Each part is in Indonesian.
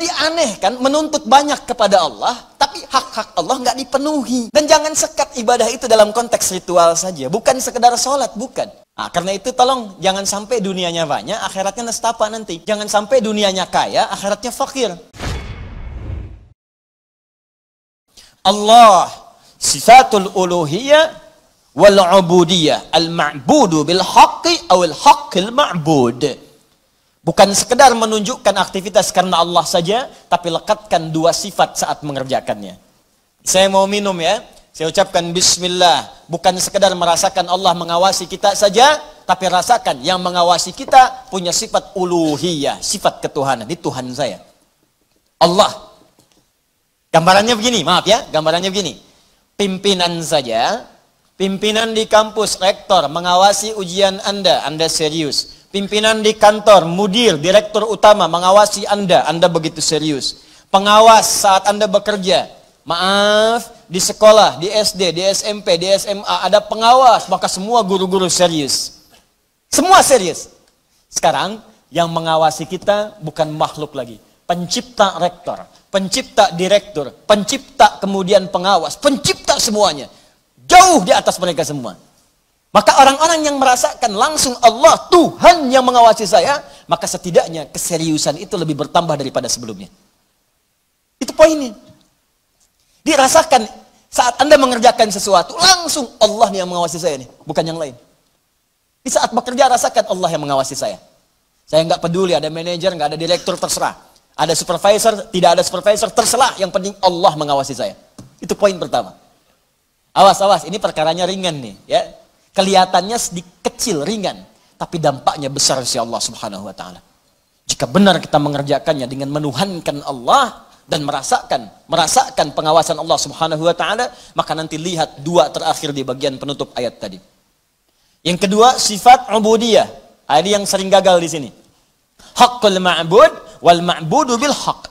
Jadi aneh kan menuntut banyak kepada Allah, tapi hak-hak Allah nggak dipenuhi. Dan jangan sekat ibadah itu dalam konteks ritual saja, bukan sekedar sholat, bukan. Nah, karena itu tolong jangan sampai dunianya banyak, akhiratnya nestapa nanti. Jangan sampai dunianya kaya, akhiratnya fakir. Allah sifatul uluhiyah wal ubudiyah al ma'budu bil haqqi awil haqqil ma'bud. Bukan sekedar menunjukkan aktivitas karena Allah saja, tapi lekatkan dua sifat saat mengerjakannya. Saya mau minum ya, saya ucapkan bismillah. Bukan sekedar merasakan Allah mengawasi kita saja, tapi rasakan yang mengawasi kita punya sifat uluhiyah, sifat ketuhanan. di Tuhan saya. Allah. Gambarannya begini, maaf ya, gambarannya begini. Pimpinan saja, pimpinan di kampus, rektor, mengawasi ujian Anda, Anda serius Pimpinan di kantor, mudir, direktur utama mengawasi Anda. Anda begitu serius. Pengawas saat Anda bekerja. Maaf, di sekolah, di SD, di SMP, di SMA ada pengawas, maka semua guru-guru serius. Semua serius. Sekarang yang mengawasi kita bukan makhluk lagi. Pencipta rektor, pencipta direktur, pencipta kemudian pengawas, pencipta semuanya. Jauh di atas mereka semua. Maka orang-orang yang merasakan langsung Allah, Tuhan yang mengawasi saya, maka setidaknya keseriusan itu lebih bertambah daripada sebelumnya. Itu poinnya. Dirasakan saat Anda mengerjakan sesuatu, langsung Allah yang mengawasi saya nih, bukan yang lain. Di saat bekerja rasakan Allah yang mengawasi saya. Saya nggak peduli ada manajer, nggak ada direktur, terserah. Ada supervisor, tidak ada supervisor, terserah. Yang penting Allah mengawasi saya. Itu poin pertama. Awas, awas, ini perkaranya ringan nih. ya Kelihatannya sedikit kecil, ringan. Tapi dampaknya besar si Allah subhanahu wa ta'ala. Jika benar kita mengerjakannya dengan menuhankan Allah dan merasakan merasakan pengawasan Allah Subhanahu wa taala, maka nanti lihat dua terakhir di bagian penutup ayat tadi. Yang kedua, sifat ubudiyah. ini yang sering gagal di sini. Haqqul ma'bud wal ma'budu bil haq.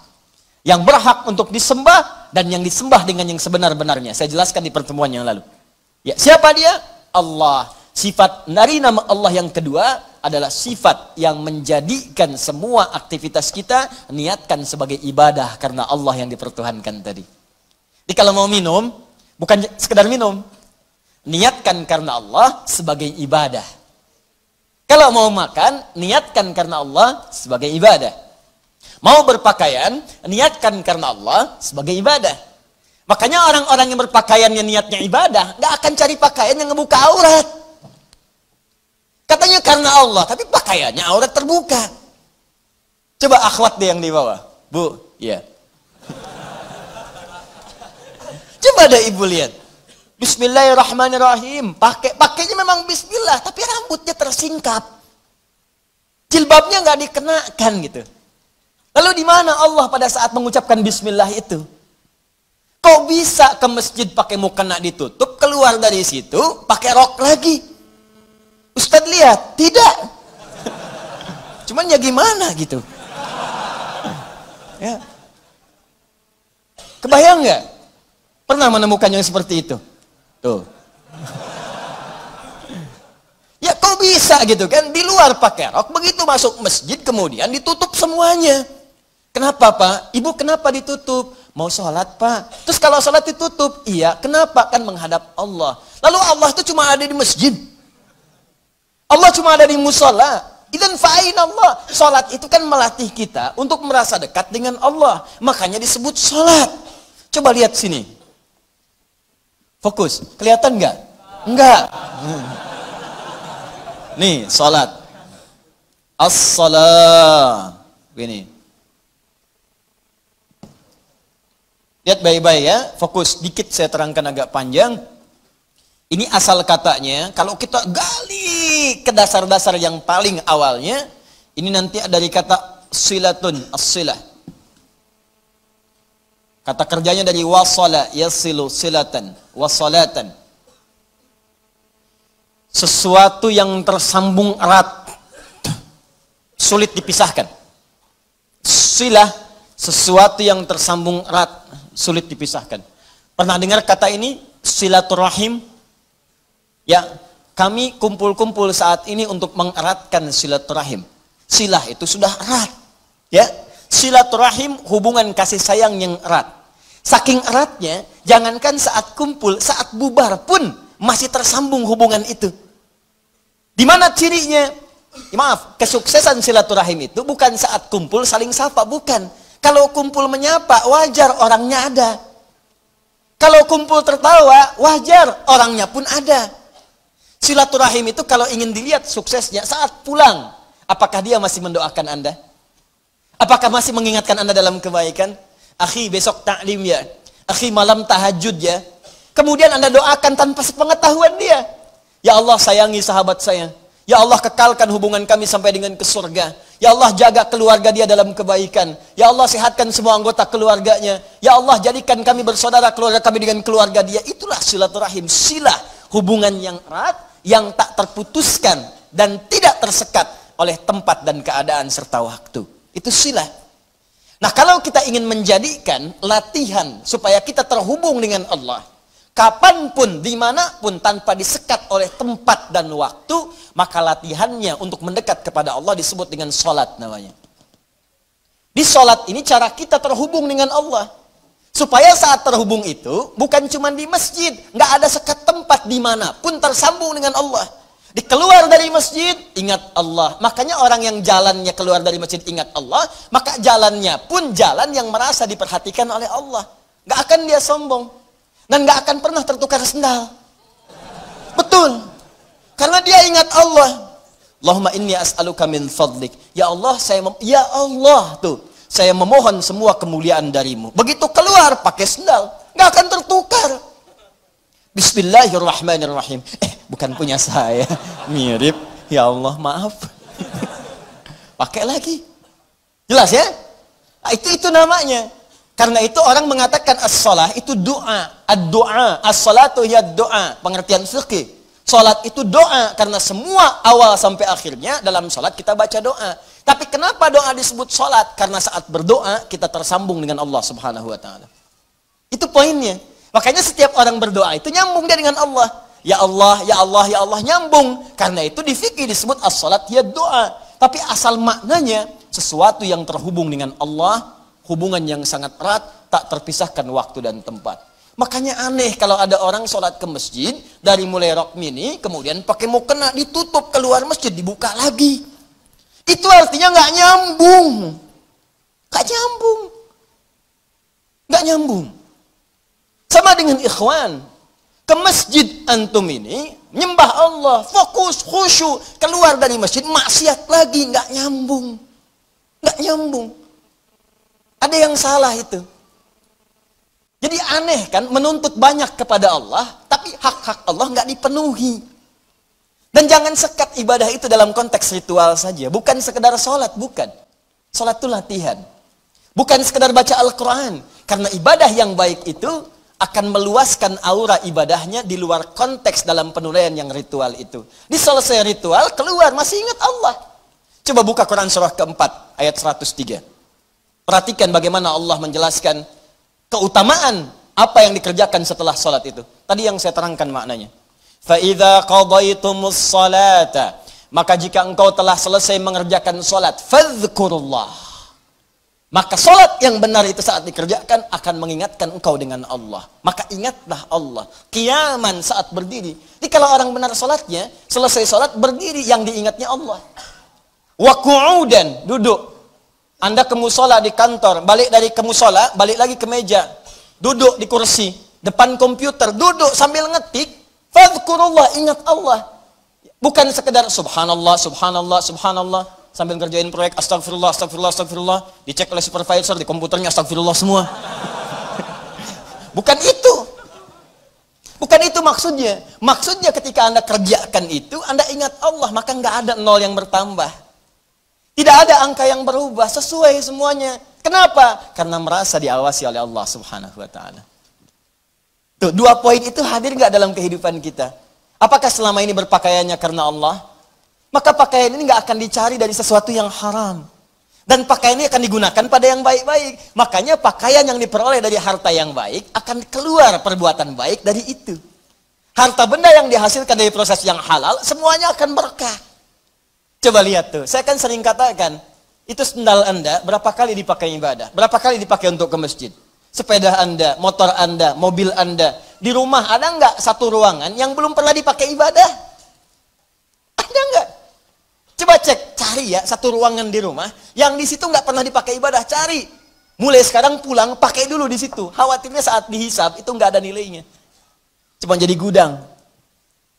Yang berhak untuk disembah dan yang disembah dengan yang sebenar-benarnya. Saya jelaskan di pertemuan yang lalu. Ya, siapa dia? Allah. Sifat dari nama Allah yang kedua adalah sifat yang menjadikan semua aktivitas kita niatkan sebagai ibadah karena Allah yang dipertuhankan tadi. Jadi kalau mau minum, bukan sekedar minum. Niatkan karena Allah sebagai ibadah. Kalau mau makan, niatkan karena Allah sebagai ibadah. Mau berpakaian, niatkan karena Allah sebagai ibadah. Makanya orang-orang yang berpakaian yang niatnya ibadah, gak akan cari pakaian yang ngebuka aurat. Katanya karena Allah, tapi pakaiannya aurat terbuka. Coba akhwat deh yang di bawah. Bu, ya. Coba ada ibu lihat. Bismillahirrahmanirrahim. Pakai pakainya memang bismillah, tapi rambutnya tersingkap. Jilbabnya nggak dikenakan gitu. Lalu di mana Allah pada saat mengucapkan bismillah itu? kok bisa ke masjid pakai mukena ditutup, keluar dari situ pakai rok lagi. Ustadz lihat, tidak. Cuman ya gimana gitu. ya. Kebayang nggak? Pernah menemukan yang seperti itu? Tuh. ya kok bisa gitu kan? Di luar pakai rok, begitu masuk masjid kemudian ditutup semuanya. Kenapa Pak? Ibu kenapa ditutup? Mau sholat pak? Terus kalau sholat ditutup? Iya, kenapa? Kan menghadap Allah. Lalu Allah itu cuma ada di masjid. Allah cuma ada di musola. Idan fa'in Allah. Sholat itu kan melatih kita untuk merasa dekat dengan Allah. Makanya disebut sholat. Coba lihat sini. Fokus. Kelihatan nggak? Nggak. Nih, sholat. As-salah. Gini. Lihat baik-baik ya, fokus dikit saya terangkan agak panjang. Ini asal katanya, kalau kita gali ke dasar-dasar yang paling awalnya, ini nanti dari kata silatun, as-silah. Kata kerjanya dari wasala, yasilu, silatan, wasalatan. Sesuatu yang tersambung erat, sulit dipisahkan. Silah, sesuatu yang tersambung erat, sulit dipisahkan. Pernah dengar kata ini silaturahim? Ya, kami kumpul-kumpul saat ini untuk mengeratkan silaturahim. Silah itu sudah erat. Ya, silaturahim hubungan kasih sayang yang erat. Saking eratnya, jangankan saat kumpul, saat bubar pun masih tersambung hubungan itu. Di mana cirinya? Maaf, kesuksesan silaturahim itu bukan saat kumpul saling sapa, bukan kalau kumpul menyapa, wajar orangnya ada. Kalau kumpul tertawa, wajar orangnya pun ada. Silaturahim itu kalau ingin dilihat suksesnya saat pulang, apakah dia masih mendoakan Anda? Apakah masih mengingatkan Anda dalam kebaikan? Akhi besok taklim ya. Akhi malam tahajud ya. Kemudian Anda doakan tanpa sepengetahuan dia. Ya Allah sayangi sahabat saya. Ya Allah kekalkan hubungan kami sampai dengan ke surga. Ya Allah jaga keluarga dia dalam kebaikan. Ya Allah sehatkan semua anggota keluarganya. Ya Allah jadikan kami bersaudara keluarga kami dengan keluarga dia. Itulah silaturahim, Silah hubungan yang erat yang tak terputuskan dan tidak tersekat oleh tempat dan keadaan serta waktu. Itu silah. Nah, kalau kita ingin menjadikan latihan supaya kita terhubung dengan Allah, kapanpun, dimanapun, tanpa disekat oleh tempat dan waktu, maka latihannya untuk mendekat kepada Allah disebut dengan sholat namanya. Di sholat ini cara kita terhubung dengan Allah. Supaya saat terhubung itu, bukan cuma di masjid, nggak ada sekat tempat dimanapun tersambung dengan Allah. Dikeluar dari masjid, ingat Allah. Makanya orang yang jalannya keluar dari masjid ingat Allah, maka jalannya pun jalan yang merasa diperhatikan oleh Allah. Gak akan dia sombong. Dan gak akan pernah tertukar sendal. Betul. Karena dia ingat Allah. Allahumma inni as'aluka min fadlik. Ya Allah, saya mem ya Allah tuh. Saya memohon semua kemuliaan darimu. Begitu keluar pakai sendal, gak akan tertukar. Bismillahirrahmanirrahim. Eh, bukan punya saya. Mirip. Ya Allah, maaf. pakai lagi. Jelas ya? Nah, itu itu namanya. Karena itu orang mengatakan as-salah itu doa, ad-doa, as-salatu ya doa, pengertian fikih. Salat itu doa karena semua awal sampai akhirnya dalam salat kita baca doa. Tapi kenapa doa disebut salat? Karena saat berdoa kita tersambung dengan Allah Subhanahu wa taala. Itu poinnya. Makanya setiap orang berdoa itu nyambung dia dengan Allah. Ya Allah, ya Allah, ya Allah nyambung. Karena itu di fikih disebut as-salat ya doa. Tapi asal maknanya sesuatu yang terhubung dengan Allah hubungan yang sangat erat, tak terpisahkan waktu dan tempat. Makanya aneh kalau ada orang sholat ke masjid, dari mulai rok mini, kemudian pakai mukena ditutup keluar masjid, dibuka lagi. Itu artinya nggak nyambung. Nggak nyambung. Nggak nyambung. Sama dengan ikhwan. Ke masjid antum ini, nyembah Allah, fokus, khusyuk, keluar dari masjid, maksiat lagi, nggak nyambung. Nggak nyambung. Ada yang salah itu. Jadi aneh kan menuntut banyak kepada Allah, tapi hak-hak Allah nggak dipenuhi. Dan jangan sekat ibadah itu dalam konteks ritual saja. Bukan sekedar sholat, bukan. Sholat itu latihan. Bukan sekedar baca Al-Quran. Karena ibadah yang baik itu akan meluaskan aura ibadahnya di luar konteks dalam penilaian yang ritual itu. Di selesai ritual, keluar, masih ingat Allah. Coba buka Quran surah keempat, ayat 103. Perhatikan bagaimana Allah menjelaskan keutamaan apa yang dikerjakan setelah sholat itu. Tadi yang saya terangkan maknanya. idza qadaytumus salata. Maka jika engkau telah selesai mengerjakan sholat, fadhkurullah. Maka sholat yang benar itu saat dikerjakan akan mengingatkan engkau dengan Allah. Maka ingatlah Allah. Kiaman saat berdiri. Jadi kalau orang benar sholatnya, selesai sholat berdiri yang diingatnya Allah. dan duduk. Anda ke musola di kantor, balik dari ke musola, balik lagi ke meja, duduk di kursi, depan komputer, duduk sambil ngetik, fadkurullah, ingat Allah. Bukan sekedar subhanallah, subhanallah, subhanallah, sambil ngerjain proyek, astagfirullah, astagfirullah, astagfirullah, dicek oleh supervisor di komputernya, astagfirullah semua. Bukan itu. Bukan itu maksudnya. Maksudnya ketika Anda kerjakan itu, Anda ingat Allah, maka nggak ada nol yang bertambah. Tidak ada angka yang berubah, sesuai semuanya. Kenapa? Karena merasa diawasi oleh Allah Subhanahu wa taala. Tuh, dua poin itu hadir nggak dalam kehidupan kita? Apakah selama ini berpakaiannya karena Allah? Maka pakaian ini nggak akan dicari dari sesuatu yang haram. Dan pakaian ini akan digunakan pada yang baik-baik. Makanya pakaian yang diperoleh dari harta yang baik akan keluar perbuatan baik dari itu. Harta benda yang dihasilkan dari proses yang halal semuanya akan berkah. Coba lihat tuh, saya kan sering katakan, itu sendal Anda berapa kali dipakai ibadah? Berapa kali dipakai untuk ke masjid? Sepeda Anda, motor Anda, mobil Anda. Di rumah ada nggak satu ruangan yang belum pernah dipakai ibadah? Ada nggak? Coba cek, cari ya satu ruangan di rumah yang di situ nggak pernah dipakai ibadah, cari. Mulai sekarang pulang, pakai dulu di situ. Khawatirnya saat dihisap itu nggak ada nilainya. Cuma jadi gudang.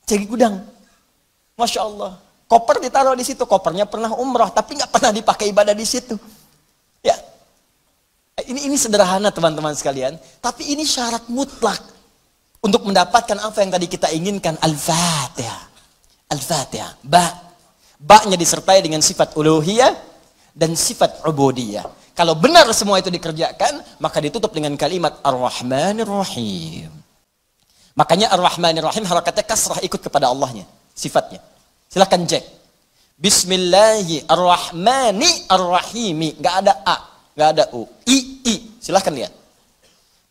Jadi gudang. Masya Allah. Koper ditaruh di situ, kopernya pernah umroh, tapi nggak pernah dipakai ibadah di situ. Ya, ini ini sederhana teman-teman sekalian, tapi ini syarat mutlak untuk mendapatkan apa yang tadi kita inginkan. Al-Fatihah, Al-Fatihah, ba, ba nya disertai dengan sifat uluhiyah dan sifat ubudiyah. Kalau benar semua itu dikerjakan, maka ditutup dengan kalimat Ar-Rahmanir Rahim. Makanya Ar-Rahmanir Rahim harakatnya kasrah ikut kepada Allahnya, sifatnya. Silahkan cek. Bismillahirrahmanirrahim. Gak ada A, gak ada U. I, I. Silahkan lihat.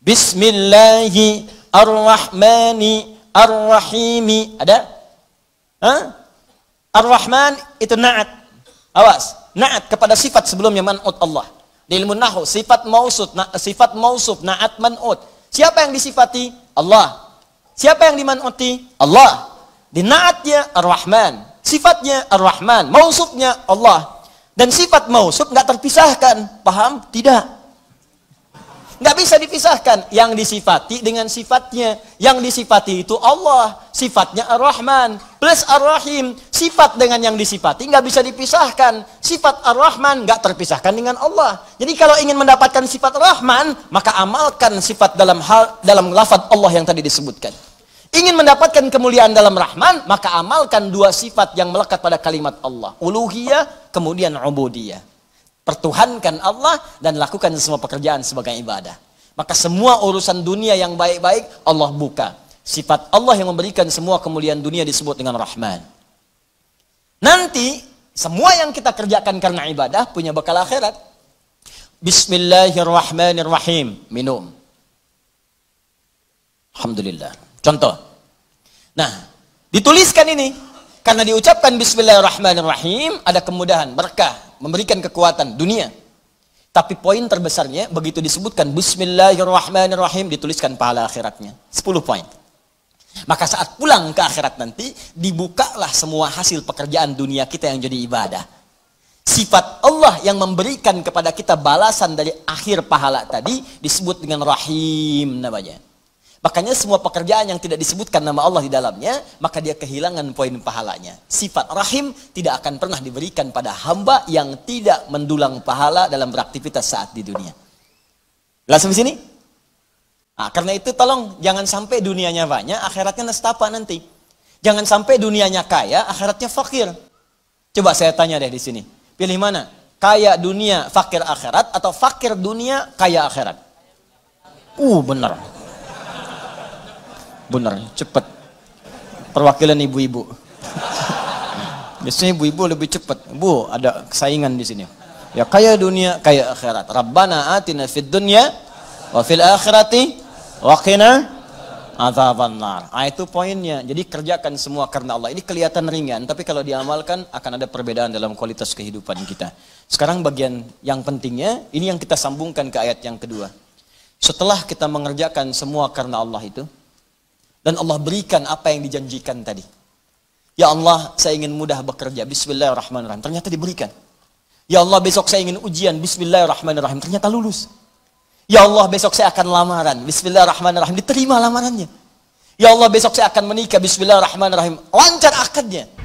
Bismillahirrahmanirrahim. Ada? Hah? Ar-Rahman itu na'at. Awas. Na'at kepada sifat sebelumnya man'ut Allah. Di ilmu nahu, sifat mausud na, sifat mausuf, na'at man'ut. Siapa yang disifati? Allah. Siapa yang diman'uti? Allah. Di naatnya Ar-Rahman, sifatnya Ar-Rahman, mausufnya Allah. Dan sifat mausuf nggak terpisahkan, paham? Tidak. Nggak bisa dipisahkan. Yang disifati dengan sifatnya. Yang disifati itu Allah. Sifatnya Ar-Rahman. Plus Ar-Rahim. Sifat dengan yang disifati nggak bisa dipisahkan. Sifat Ar-Rahman nggak terpisahkan dengan Allah. Jadi kalau ingin mendapatkan sifat Rahman, maka amalkan sifat dalam hal dalam lafadz Allah yang tadi disebutkan. Ingin mendapatkan kemuliaan dalam Rahman, maka amalkan dua sifat yang melekat pada kalimat Allah. Uluhiyah, kemudian ubudiyah. Pertuhankan Allah dan lakukan semua pekerjaan sebagai ibadah. Maka semua urusan dunia yang baik-baik Allah buka. Sifat Allah yang memberikan semua kemuliaan dunia disebut dengan Rahman. Nanti semua yang kita kerjakan karena ibadah punya bekal akhirat. Bismillahirrahmanirrahim. Minum. Alhamdulillah. Contoh. Nah, dituliskan ini karena diucapkan bismillahirrahmanirrahim ada kemudahan, berkah, memberikan kekuatan dunia. Tapi poin terbesarnya begitu disebutkan bismillahirrahmanirrahim dituliskan pahala akhiratnya. 10 poin. Maka saat pulang ke akhirat nanti dibukalah semua hasil pekerjaan dunia kita yang jadi ibadah. Sifat Allah yang memberikan kepada kita balasan dari akhir pahala tadi disebut dengan rahim namanya. Makanya semua pekerjaan yang tidak disebutkan nama Allah di dalamnya, maka dia kehilangan poin pahalanya. Sifat rahim tidak akan pernah diberikan pada hamba yang tidak mendulang pahala dalam beraktivitas saat di dunia. Langsung di sini? Nah, karena itu tolong jangan sampai dunianya banyak, akhiratnya nestapa nanti. Jangan sampai dunianya kaya, akhiratnya fakir. Coba saya tanya deh di sini. Pilih mana? Kaya dunia, fakir akhirat atau fakir dunia, kaya akhirat? Uh, benar bener cepet perwakilan ibu-ibu biasanya ibu-ibu lebih cepet bu ada saingan di sini ya kaya dunia kaya akhirat rabbana atina fid dunya wa fil akhirati wa qina azaban nar ah, itu poinnya jadi kerjakan semua karena Allah ini kelihatan ringan tapi kalau diamalkan akan ada perbedaan dalam kualitas kehidupan kita sekarang bagian yang pentingnya ini yang kita sambungkan ke ayat yang kedua setelah kita mengerjakan semua karena Allah itu dan Allah berikan apa yang dijanjikan tadi. Ya Allah, saya ingin mudah bekerja. Bismillahirrahmanirrahim. Ternyata diberikan. Ya Allah, besok saya ingin ujian. Bismillahirrahmanirrahim. Ternyata lulus. Ya Allah, besok saya akan lamaran. Bismillahirrahmanirrahim. Diterima lamarannya. Ya Allah, besok saya akan menikah. Bismillahirrahmanirrahim. Lancar akadnya.